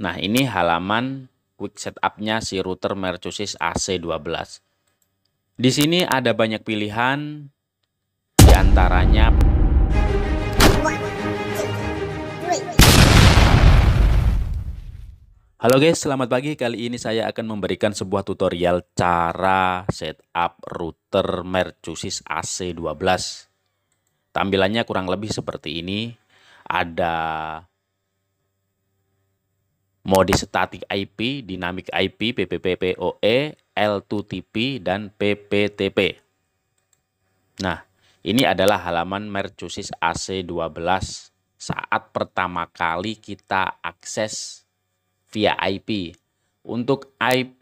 Nah ini halaman quick setup-nya si router Mercusys AC12. Di sini ada banyak pilihan, diantaranya Halo guys, selamat pagi. Kali ini saya akan memberikan sebuah tutorial cara setup router Mercusis AC12. Tampilannya kurang lebih seperti ini. Ada mode static IP, dynamic IP, PPPoE, L2TP, dan PPTP. Nah, ini adalah halaman Mercusis AC12 saat pertama kali kita akses via IP. Untuk IP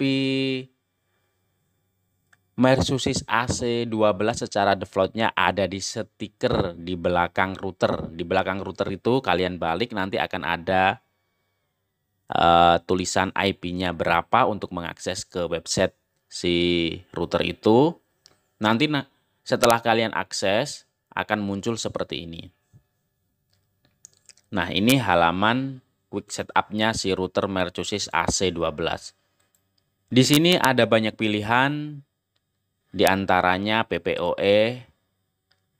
Mercusis AC12 secara defaultnya ada di stiker di belakang router. Di belakang router itu kalian balik nanti akan ada uh, tulisan IP-nya berapa untuk mengakses ke website si router itu. Nanti nah, setelah kalian akses akan muncul seperti ini. Nah, ini halaman quick setup-nya si router Mercusys AC12. Di sini ada banyak pilihan, diantaranya PPOE,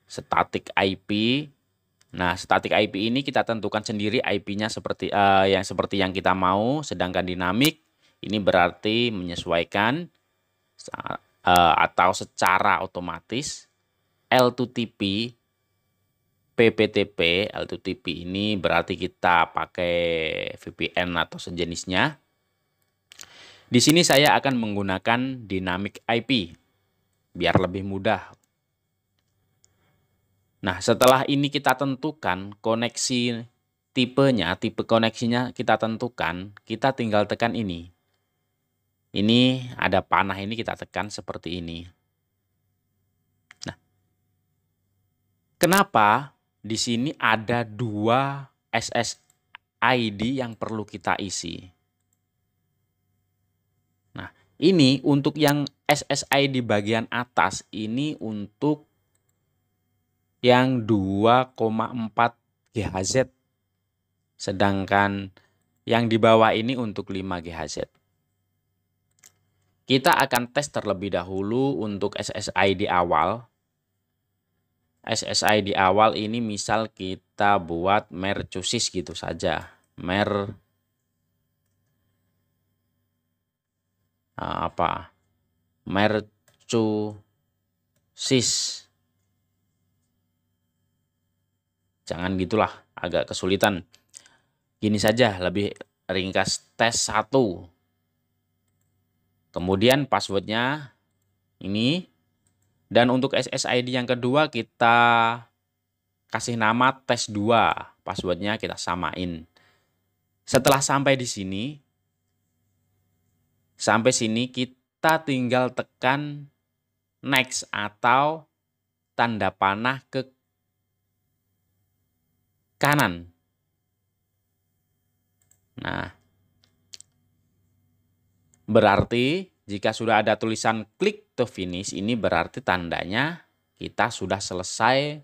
static IP, Nah, static IP ini kita tentukan sendiri IP-nya seperti uh, yang seperti yang kita mau, sedangkan dinamik ini berarti menyesuaikan uh, atau secara otomatis L2TP PPTP L2TP ini berarti kita pakai VPN atau sejenisnya. Di sini saya akan menggunakan dynamic IP biar lebih mudah Nah, setelah ini kita tentukan koneksi tipenya, tipe koneksinya kita tentukan, kita tinggal tekan ini. Ini ada panah ini kita tekan seperti ini. Nah, kenapa di sini ada dua SSID yang perlu kita isi? Nah, ini untuk yang SSID bagian atas ini untuk yang 2,4 GHz. Sedangkan yang di bawah ini untuk 5 GHz. Kita akan tes terlebih dahulu untuk SSI di awal. SSI di awal ini misal kita buat mercusis gitu saja. Mer ah, apa? Mercusis. Jangan gitulah, agak kesulitan. Gini saja, lebih ringkas tes satu Kemudian passwordnya ini. Dan untuk SSID yang kedua kita kasih nama tes 2. Passwordnya kita samain. Setelah sampai di sini, sampai sini kita tinggal tekan next atau tanda panah ke kanan. Nah, berarti jika sudah ada tulisan klik to finish ini berarti tandanya kita sudah selesai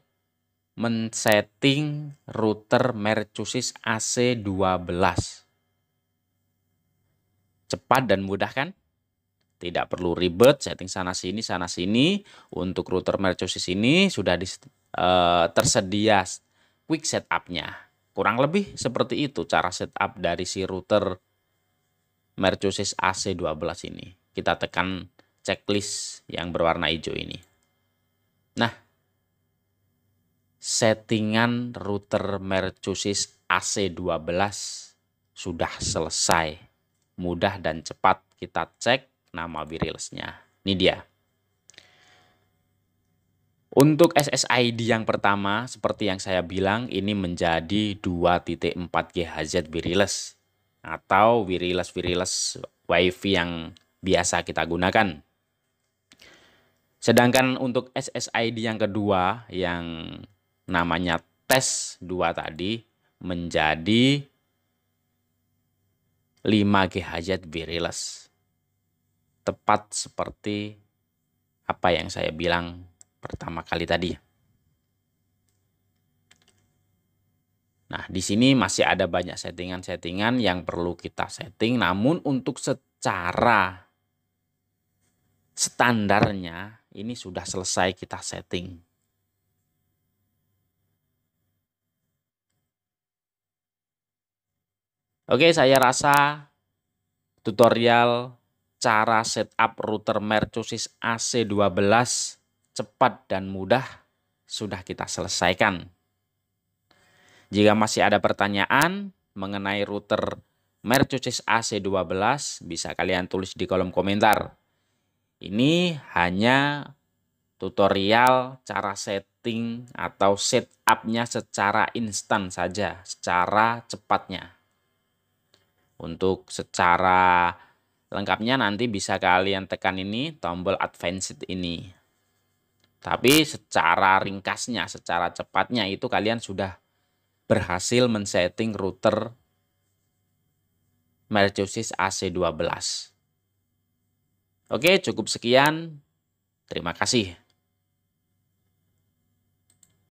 men-setting router Mercusis AC12. Cepat dan mudah kan? Tidak perlu ribet setting sana sini sana sini untuk router Mercusis ini sudah di, eh, tersedia quick setupnya. Kurang lebih seperti itu cara setup dari si router Mercosys AC12 ini. Kita tekan checklist yang berwarna hijau ini. Nah, settingan router Mercosys AC12 sudah selesai. Mudah dan cepat kita cek nama wirelessnya. Ini dia. Untuk SSID yang pertama, seperti yang saya bilang, ini menjadi 2.4 GHz wireless atau wireless-wireless WiFi yang biasa kita gunakan. Sedangkan untuk SSID yang kedua yang namanya tes 2 tadi menjadi 5 GHz wireless. Tepat seperti apa yang saya bilang pertama kali tadi. Nah, di sini masih ada banyak settingan-settingan yang perlu kita setting. Namun untuk secara standarnya ini sudah selesai kita setting. Oke, saya rasa tutorial cara setup router Mercusis AC12 cepat dan mudah sudah kita selesaikan. Jika masih ada pertanyaan mengenai router Mercedes AC12 bisa kalian tulis di kolom komentar. Ini hanya tutorial cara setting atau setupnya secara instan saja, secara cepatnya. Untuk secara lengkapnya nanti bisa kalian tekan ini tombol advanced ini. Tapi secara ringkasnya, secara cepatnya itu kalian sudah berhasil men-setting router Mercusis AC12. Oke, cukup sekian. Terima kasih.